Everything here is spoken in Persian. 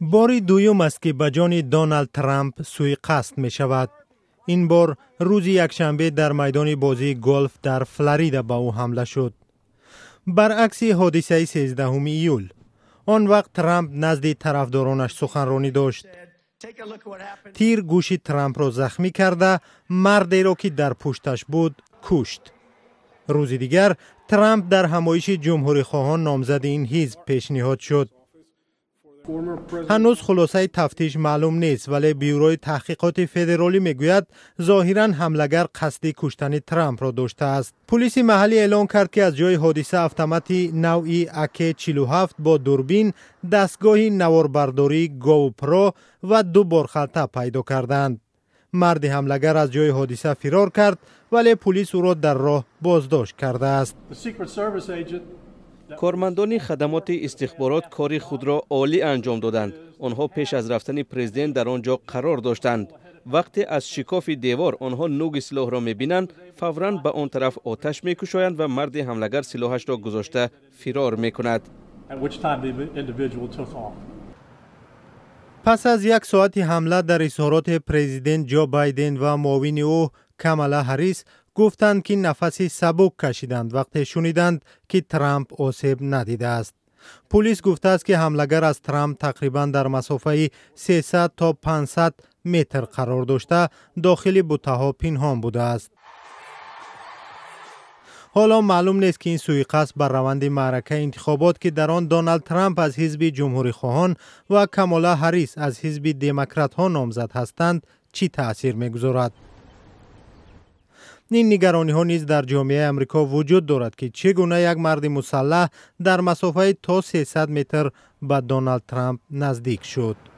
باری دویم است که به جان دونالد ترامپ قصد می شود. این بار روز یکشنبه در میدان بازی گلف در فلوریدا به او حمله شد. برعکس حادثه 13 ایول آن وقت ترامپ نزد طرفدارانش سخنرانی داشت. تیر گوشی ترامپ را زخمی کرده مردی را که در پشتش بود کشت. روز دیگر ترامپ در همایش جمهوری خواهان نامزد این حزب پیشنهاد شد. هنوز خلاصه تفتیش معلوم نیست ولی بیروی تحقیقات فدرالی میگوید ظاهرا حملگر قصدی کشتن ترامپ را داشته است پلیس محلی اعلام کرد که از جای حادثه افتمتی نوعی اکی 47 با دوربین دستگاهی نواربرداری گاو و دو برخلتا پیدا کردند مرد حملگر از جای حادثه فرار کرد ولی پلیس او را در راه بازداشت کرده است کارمندانی خدمات استخبارات کاری خود را عالی انجام دادند. آنها پیش از رفتن پرزیدنت در آنجا قرار داشتند. وقتی از شکاف دیوار آنها نوگ سلاح را میبینند فوراً به آن طرف آتش میکشایند و مرد حملگر سلاحش را گذاشته فرار میکند. پس از یک ساعت حمله در اظهارات پرزیدنت جو بایدن و معاون او کمالا هریس گفتند که نفسی سبک کشیدند وقتی شنیدند که ترامپ آسیب ندیده است. پلیس گفته است که حملگر از ترامپ تقریبا در مسافه 300 تا 500 متر قرار داشته داخل بوته ها پنهان بوده است. حالا معلوم نیست که این قصد بر روند معرکه انتخابات که در آن دونالد ترامپ از حزب جمهوری خواهان و کمالا هریس از حزب دموکرات ها نامزد هستند چی تاثیر میگذارد. این نگرانی ها نیز در جامعه امریکا وجود دارد که چه گونه یک مرد مسلح در مسافه تا 300 متر به دونالد ترامپ نزدیک شد.